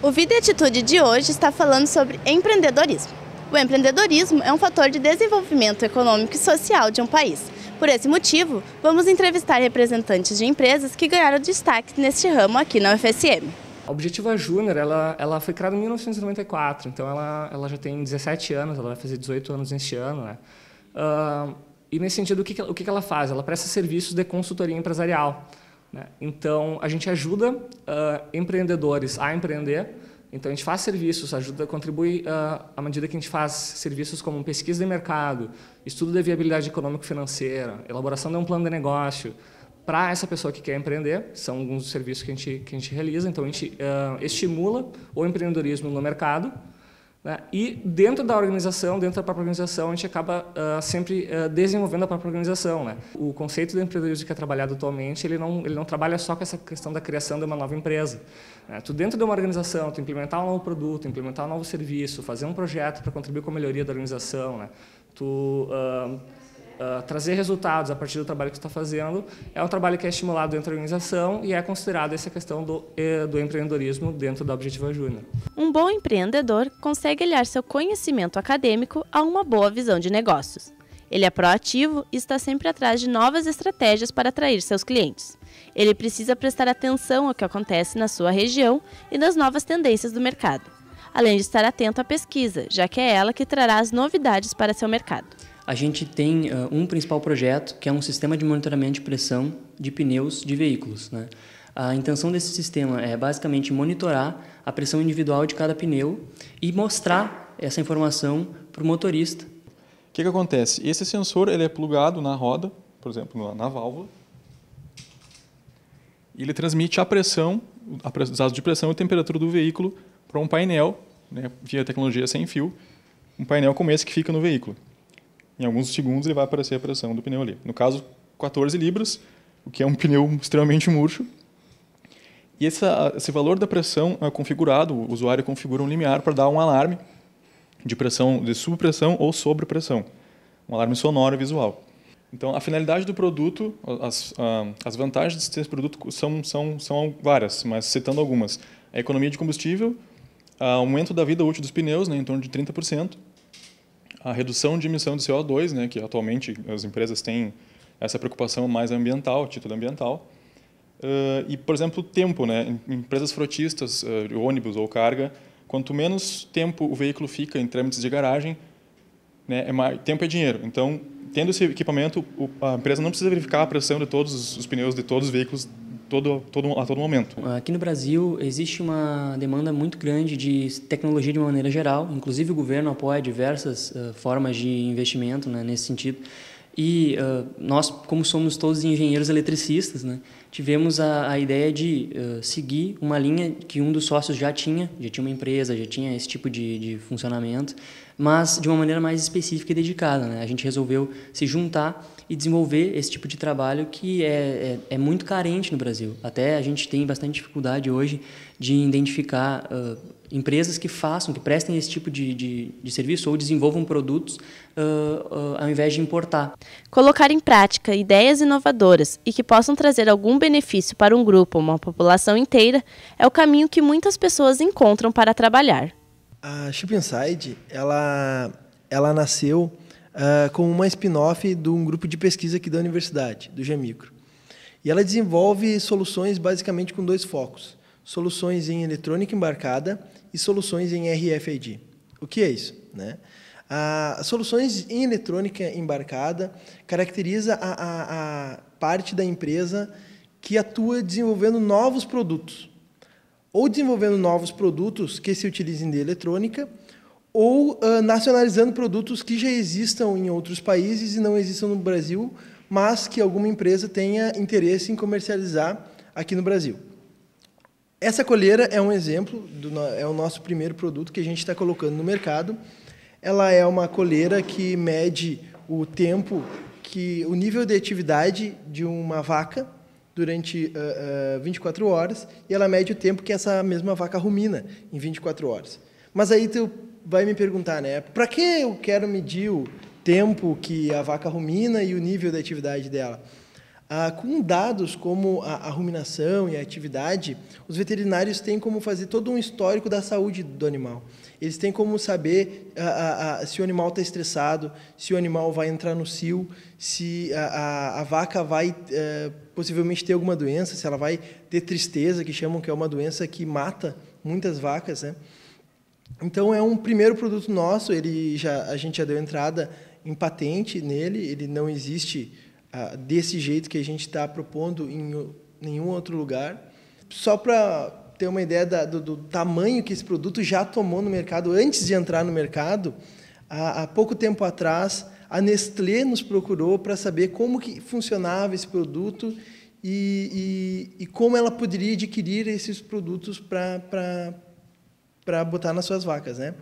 O Vida e Atitude de hoje está falando sobre empreendedorismo. O empreendedorismo é um fator de desenvolvimento econômico e social de um país. Por esse motivo, vamos entrevistar representantes de empresas que ganharam destaque neste ramo aqui na UFSM. A Objetiva Júnior, ela, ela foi criada em 1994, então ela, ela já tem 17 anos, ela vai fazer 18 anos neste ano, né? Uh, e nesse sentido, o que, o que ela faz? Ela presta serviços de consultoria empresarial. Né? Então, a gente ajuda uh, empreendedores a empreender. Então, a gente faz serviços, ajuda, contribui uh, à medida que a gente faz serviços como pesquisa de mercado, estudo de viabilidade econômico-financeira, elaboração de um plano de negócio. Para essa pessoa que quer empreender, são alguns dos serviços que a gente, que a gente realiza. Então, a gente uh, estimula o empreendedorismo no mercado, né? E dentro da organização, dentro da própria organização, a gente acaba uh, sempre uh, desenvolvendo a própria organização. Né? O conceito do empreendedorismo que é trabalhado atualmente, ele não, ele não trabalha só com essa questão da criação de uma nova empresa. Né? Tu dentro de uma organização, tu implementar um novo produto, implementar um novo serviço, fazer um projeto para contribuir com a melhoria da organização, né? tu... Uh, ah, trazer resultados a partir do trabalho que está fazendo, é um trabalho que é estimulado dentro da organização e é considerado essa questão do, eh, do empreendedorismo dentro da Objetiva Júnior. Um bom empreendedor consegue aliar seu conhecimento acadêmico a uma boa visão de negócios. Ele é proativo e está sempre atrás de novas estratégias para atrair seus clientes. Ele precisa prestar atenção ao que acontece na sua região e nas novas tendências do mercado, além de estar atento à pesquisa, já que é ela que trará as novidades para seu mercado a gente tem uh, um principal projeto, que é um sistema de monitoramento de pressão de pneus de veículos. Né? A intenção desse sistema é basicamente monitorar a pressão individual de cada pneu e mostrar essa informação para o motorista. O que, que acontece? Esse sensor ele é plugado na roda, por exemplo, na válvula, e ele transmite a pressão, os dados de pressão e temperatura do veículo para um painel, né, via tecnologia sem fio, um painel como esse que fica no veículo em alguns segundos ele vai aparecer a pressão do pneu ali. No caso, 14 libras, o que é um pneu extremamente murcho. E essa, esse valor da pressão é configurado, o usuário configura um limiar para dar um alarme de pressão, de subpressão ou sobrepressão, um alarme sonoro e visual. Então, a finalidade do produto, as, as vantagens desse produto são, são, são várias, mas citando algumas. A economia de combustível, aumento da vida útil dos pneus, né, em torno de 30%, a redução de emissão de CO2, né, que atualmente as empresas têm essa preocupação mais ambiental, título ambiental. Uh, e, por exemplo, o tempo. Né? Empresas frotistas, uh, ônibus ou carga, quanto menos tempo o veículo fica em trâmites de garagem, né, é mais, tempo é dinheiro. Então, tendo esse equipamento, a empresa não precisa verificar a pressão de todos os pneus de todos os veículos todo, todo, a todo momento. Aqui no Brasil existe uma demanda muito grande de tecnologia de uma maneira geral, inclusive o governo apoia diversas uh, formas de investimento né, nesse sentido. E uh, nós, como somos todos engenheiros eletricistas, né, tivemos a, a, ideia de uh, seguir uma linha que um dos sócios já tinha, já tinha uma empresa, já tinha esse tipo de, de funcionamento, mas de uma maneira mais específica e dedicada. Né? A gente resolveu se juntar e desenvolver esse tipo de trabalho que é, é, é muito carente no Brasil. Até a gente tem bastante dificuldade hoje de identificar. Uh, empresas que façam, que prestem esse tipo de, de, de serviço ou desenvolvam produtos uh, uh, ao invés de importar. Colocar em prática ideias inovadoras e que possam trazer algum benefício para um grupo ou uma população inteira é o caminho que muitas pessoas encontram para trabalhar. A Chip Inside, ela, ela nasceu uh, ah, como uma spin-off de um grupo de pesquisa aqui da universidade, do Gemicro. E ela desenvolve soluções basicamente com dois focos soluções em eletrônica embarcada e soluções em RFID. O que é isso? Né? As soluções em eletrônica embarcada caracteriza a, a, a parte da empresa que atua desenvolvendo novos produtos. Ou desenvolvendo novos produtos que se utilizem de eletrônica, ou uh, nacionalizando produtos que já existam em outros países e não existam no Brasil, mas que alguma empresa tenha interesse em comercializar aqui no Brasil. Essa colheira é um exemplo, do, é o nosso primeiro produto que a gente está colocando no mercado. Ela é uma colheira que mede o tempo, que o nível de atividade de uma vaca durante uh, uh, 24 horas e ela mede o tempo que essa mesma vaca rumina em 24 horas. Mas aí tu vai me perguntar, né? Para que eu quero medir o tempo que a vaca rumina e o nível de atividade dela? Ah, com dados como a, a, ruminação e a atividade, os veterinários têm como fazer todo um histórico da saúde do animal. Eles têm como saber ah, ah, ah se o animal está estressado, se o animal vai entrar no cio, se a, a, a vaca vai eh, possivelmente ter alguma doença, se ela vai ter tristeza, que chamam que é uma doença que mata muitas vacas. Né? Então, é um primeiro produto nosso, ele já, a gente já deu entrada em patente nele, ele não existe desse jeito que a gente está propondo em nenhum outro lugar. Só para ter uma ideia da, do, do, tamanho que esse produto já tomou no mercado, antes de entrar no mercado, há, há pouco tempo atrás, a Nestlé nos procurou para saber como que funcionava esse produto e, e, e como ela poderia adquirir esses produtos para botar nas suas vacas. Né?